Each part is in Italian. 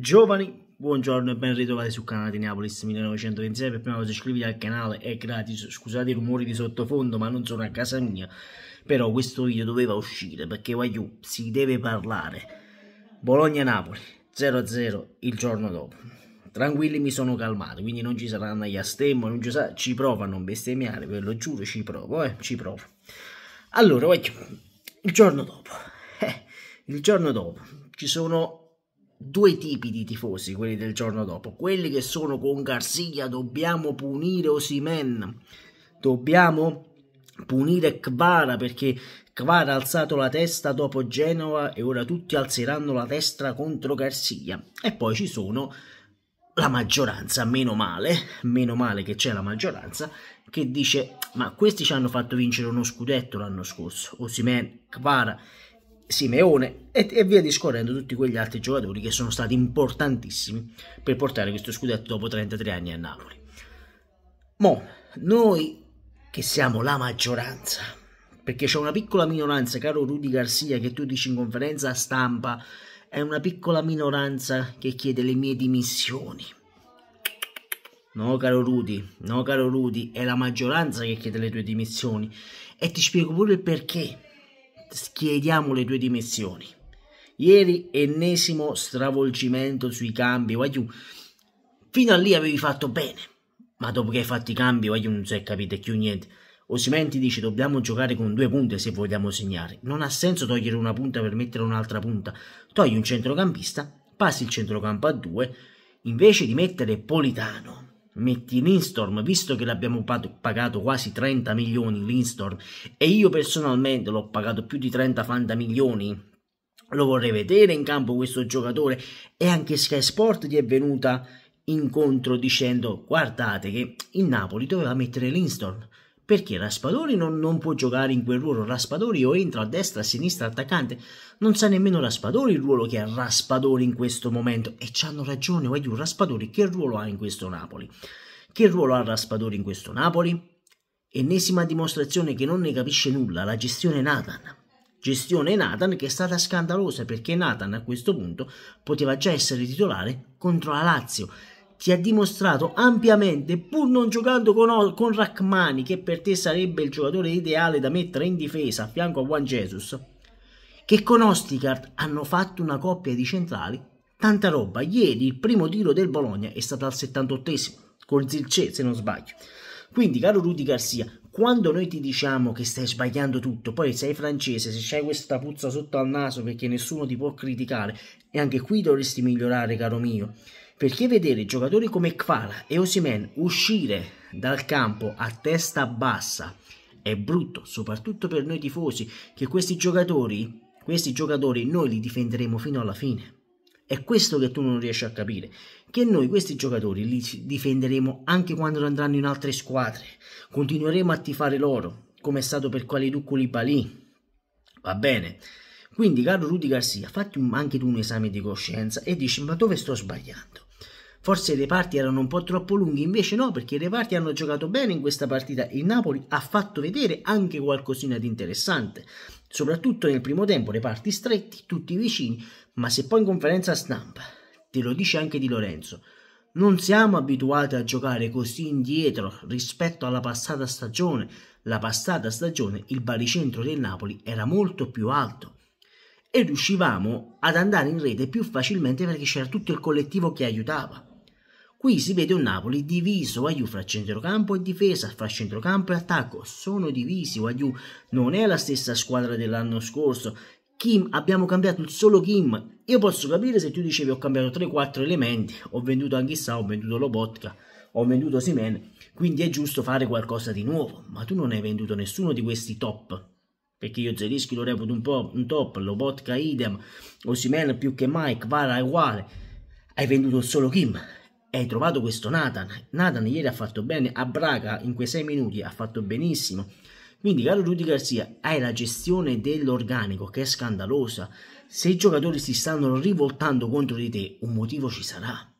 Giovani, buongiorno e ben ritrovati sul canale di Neapolis 1926. Per prima cosa iscriviti al canale, è gratis. Scusate i rumori di sottofondo, ma non sono a casa mia. Però questo video doveva uscire perché Waiu si deve parlare. Bologna-Napoli 0-0 il giorno dopo. Tranquilli mi sono calmato, quindi non ci saranno gli astemmo, non ci, sa- ci provo a non bestemmiare, ve lo giuro, ci provo, eh, ci provo. Allora, Waiu, il giorno dopo, eh, il giorno dopo ci sono due tipi di tifosi, quelli del giorno dopo, quelli che sono con Garcia, dobbiamo punire Osimen, dobbiamo punire Kvara perché Kvara ha alzato la testa dopo Genova e ora tutti alzeranno la testa contro Garcia. E poi ci sono la maggioranza, meno male, meno male che c'è la maggioranza, che dice ma questi ci hanno fatto vincere uno scudetto l'anno scorso, Osimen, Kvara Simeone e, e, via discorrendo tutti quegli altri giocatori che sono stati importantissimi per portare questo scudetto dopo 33 anni a Napoli. Mo, noi che siamo la maggioranza, perché c'è una piccola minoranza, caro Rudy Garcia, che tu dici in conferenza stampa, è una piccola minoranza che chiede le mie dimissioni. No, caro Rudy, no, caro Rudy, è la maggioranza che chiede le tue dimissioni. E ti spiego pure il perché schieriamo le due dimensioni. Ieri ennesimo stravolgimento sui cambi, guagliù. Fino a lì avevi fatto bene, ma dopo che hai fatto i cambi, guagliù non si è capito più niente. Osimenti dice dobbiamo giocare con due punte se vogliamo segnare. Non ha senso togliere una punta per mettere un'altra punta. Togli un centrocampista, passi il centrocampo a due, invece di mettere Politano metti l'instorm visto che l'abbiamo pagato quasi 30 milioni l'Instorm e io personalmente l'ho pagato più di 30 fanta milioni, lo vorrei vedere in campo questo giocatore e anche Sky Sport gli è venuta incontro dicendo guardate che il Napoli doveva mettere l'Instorm perché Raspadori non, non, può giocare in quel ruolo. Raspadori o entra a destra, a sinistra, attaccante. Non sa nemmeno Raspadori il ruolo che ha Raspadori in questo momento. E ci hanno ragione, Guagliù. Raspadori che ruolo ha in questo Napoli? Che ruolo ha Raspadori in questo Napoli? Ennesima dimostrazione che non ne capisce nulla, la gestione Nathan. Gestione Nathan che è stata scandalosa perché Nathan a questo punto poteva già essere titolare contro la Lazio ci ha dimostrato ampiamente, pur non giocando con, con Rachmani, che per te sarebbe il giocatore ideale da mettere in difesa a fianco a Juan Jesus, che con Osticard hanno fatto una coppia di centrali. Tanta roba, ieri il primo tiro del Bologna è stato al 78esimo, con Zilce se non sbaglio. Quindi, caro Rudy Garcia, quando noi ti diciamo che stai sbagliando tutto, poi sei francese, se c'hai questa puzza sotto al naso perché nessuno ti può criticare, e anche qui dovresti migliorare, caro mio perché vedere giocatori come Kvara e Osimen uscire dal campo a testa bassa è brutto, soprattutto per noi tifosi, che questi giocatori, questi giocatori noi li difenderemo fino alla fine. È questo che tu non riesci a capire, che noi questi giocatori li difenderemo anche quando andranno in altre squadre, continueremo a tifare loro, come è stato per Qualidu Koulibaly, va bene? Quindi caro Rudy Garcia, fatti un, anche tu un esame di coscienza e dici ma dove sto sbagliando? Forse i reparti erano un po' troppo lunghi, invece no, perché i reparti hanno giocato bene in questa partita. Il Napoli ha fatto vedere anche qualcosina di interessante, soprattutto nel primo tempo, reparti stretti, tutti vicini, ma se poi in conferenza stampa, te lo dice anche Di Lorenzo, non siamo abituati a giocare così indietro rispetto alla passata stagione. La passata stagione il baricentro del Napoli era molto più alto e riuscivamo ad andare in rete più facilmente perché c'era tutto il collettivo che aiutava. Qui si vede un Napoli diviso a fra centrocampo e difesa, fra centrocampo e attacco. Sono divisi, Wagyu non è la stessa squadra dell'anno scorso. Kim, abbiamo cambiato il solo Kim. Io posso capire se tu dicevi ho cambiato 3-4 elementi, ho venduto anche Anghissà, ho venduto Lobotka, ho venduto Simen, quindi è giusto fare qualcosa di nuovo, ma tu non hai venduto nessuno di questi top perché io Zerischi lo reputo un po' un top, Lobotka idem, Osimen più che Mike, Vara uguale, hai venduto solo Kim, hai trovato questo Nathan. Nathan ieri ha fatto bene, a Braga in quei sei minuti ha fatto benissimo. Quindi, caro Rudy Garcia, hai la gestione dell'organico che è scandalosa. Se i giocatori si stanno rivoltando contro di te, un motivo ci sarà.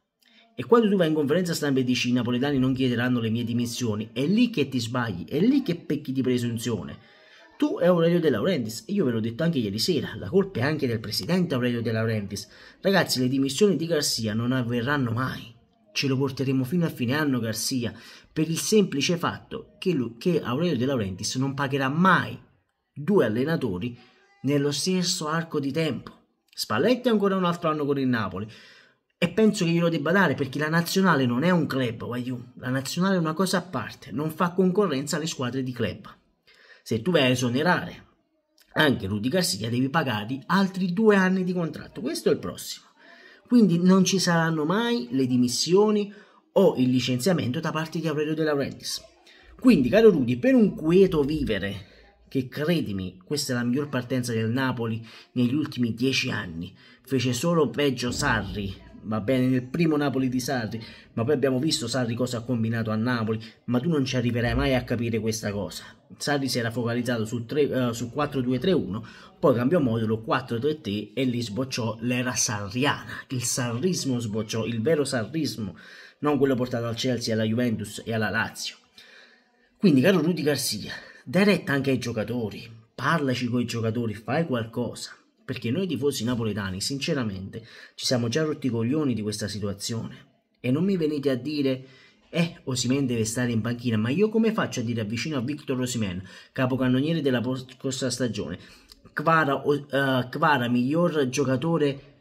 E quando tu vai in conferenza stampa e dici i napoletani non chiederanno le mie dimissioni, è lì che ti sbagli, è lì che pecchi di presunzione. Tu e Aurelio De Laurentiis, e io ve l'ho detto anche ieri sera, la colpa è anche del presidente Aurelio De Laurentiis. Ragazzi, le dimissioni di Garcia non avverranno mai. Ce lo porteremo fino a fine anno Garcia per il semplice fatto che, lui, che Aurelio De Laurentiis non pagherà mai due allenatori nello stesso arco di tempo. Spalletti ancora un altro anno con il Napoli e penso che glielo debba dare perché la nazionale non è un club, Waiu. la nazionale è una cosa a parte, non fa concorrenza alle squadre di club. Se tu vai a esonerare anche Rudy Garcia devi pagargli altri due anni di contratto, questo è il prossimo. Quindi non ci saranno mai le dimissioni o il licenziamento da parte di Aurelio De Laurentiis. Quindi, caro Rudy, per un quieto vivere, che credimi, questa è la miglior partenza del Napoli negli ultimi dieci anni, fece solo peggio Sarri, va bene, nel primo Napoli di Sarri, ma poi abbiamo visto Sarri cosa ha combinato a Napoli, ma tu non ci arriverai mai a capire questa cosa. Sarri si era focalizzato su, 3, eh, su 4-2-3-1, poi cambiò modulo 4-3-3 e lì sbocciò l'era sarriana, il sarrismo sbocciò, il vero sarrismo, non quello portato al Chelsea, alla Juventus e alla Lazio. Quindi caro Rudy Garcia, dai retta anche ai giocatori, parlaci con i giocatori, fai qualcosa, perché noi tifosi napoletani sinceramente ci siamo già rotti i coglioni di questa situazione e non mi venite a dire eh, Osimen deve stare in panchina, ma io come faccio a dire avvicino a Victor Osimen, capocannoniere della scorsa stagione, Kvara, uh, Kvara, miglior giocatore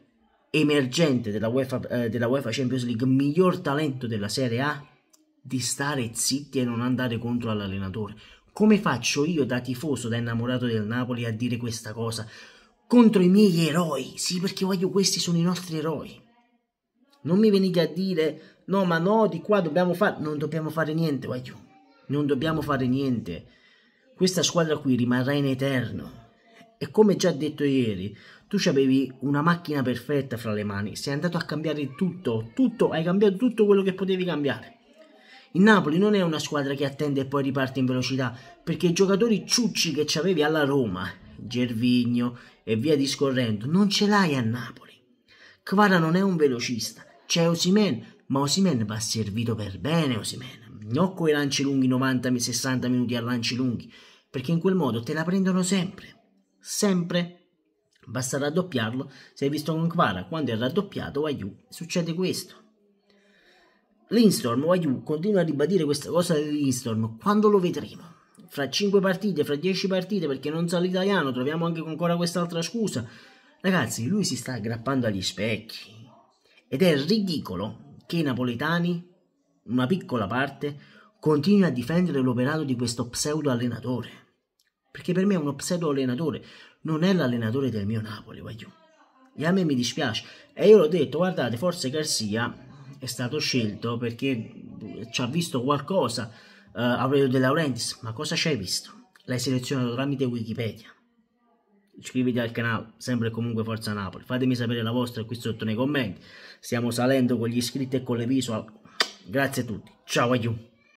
emergente della UEFA, uh, della UEFA Champions League, miglior talento della Serie A, di stare zitti e non andare contro all'allenatore. Come faccio io da tifoso, da innamorato del Napoli, a dire questa cosa? Contro i miei eroi, sì, perché voglio, questi sono i nostri eroi. Non mi venite a dire no, ma no, di qua dobbiamo fare. Non dobbiamo fare niente, Waiu. Non dobbiamo fare niente. Questa squadra qui rimarrà in eterno. E come già detto ieri, tu ci avevi una macchina perfetta fra le mani. Sei andato a cambiare tutto, tutto, hai cambiato tutto quello che potevi cambiare. Il Napoli non è una squadra che attende e poi riparte in velocità, perché i giocatori ciucci che ci avevi alla Roma, Gervigno e via discorrendo, non ce l'hai a Napoli. Kvara non è un velocista, c'è cioè, Osimen, ma Osimen va servito per bene Osimen, non coi lanci lunghi 90, 60 minuti a lanci lunghi, perché in quel modo te la prendono sempre, sempre. Basta raddoppiarlo, se hai visto con Kvara, quando è raddoppiato Wayu succede questo. L'Instorm, Wayu, continua a ribadire questa cosa dell'Instorm, quando lo vedremo? Fra 5 partite, fra 10 partite, perché non sa l'italiano, troviamo anche ancora quest'altra scusa. Ragazzi, lui si sta aggrappando agli specchi, ed è ridicolo che i napoletani, una piccola parte, continui a difendere l'operato di questo pseudo allenatore. Perché per me è uno pseudo allenatore, non è l'allenatore del mio Napoli, voglio. E a me mi dispiace. E io l'ho detto, guardate, forse Garcia è stato scelto perché ci ha visto qualcosa uh, Aurelio De Laurentiis, ma cosa ci hai visto? L'hai selezionato tramite Wikipedia iscriviti al canale, sempre e comunque Forza Napoli, fatemi sapere la vostra qui sotto nei commenti, stiamo salendo con gli iscritti e con le visual, grazie a tutti, ciao aiuto!